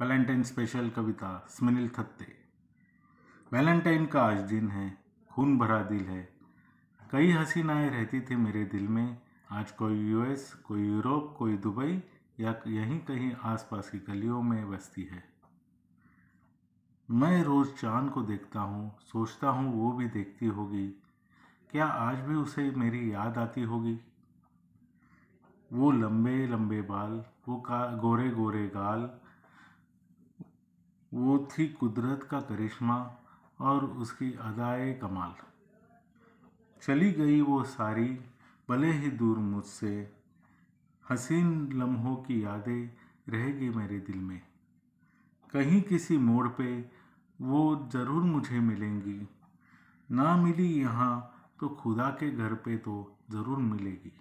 Valentine special कविता स्मिनिल Thatte Valentine का आज दिन है खून भरा दिल है कई हसीनाएँ रहती थी मेरे दिल में आज कोई यूएस कोई यूरोप कोई दुबई या यहीं कहीं आसपास की गलियों में बसती है मैं रोज़ चांद को देखता हूँ सोचता हूँ वो भी देखती होगी क्या आज भी उसे मेरी याद आती होगी वो लंबे लंबे बाल वो का गोरे गोरे गाल वो थी कुदरत का करिश्मा और उसकी अदाए कमाल चली गई वो सारी भले ही दूर मुझसे हसीन लम्हों की यादें रहेगी मेरे दिल में कहीं किसी मोड़ पे वो ज़रूर मुझे मिलेंगी ना मिली यहाँ तो खुदा के घर पे तो ज़रूर मिलेगी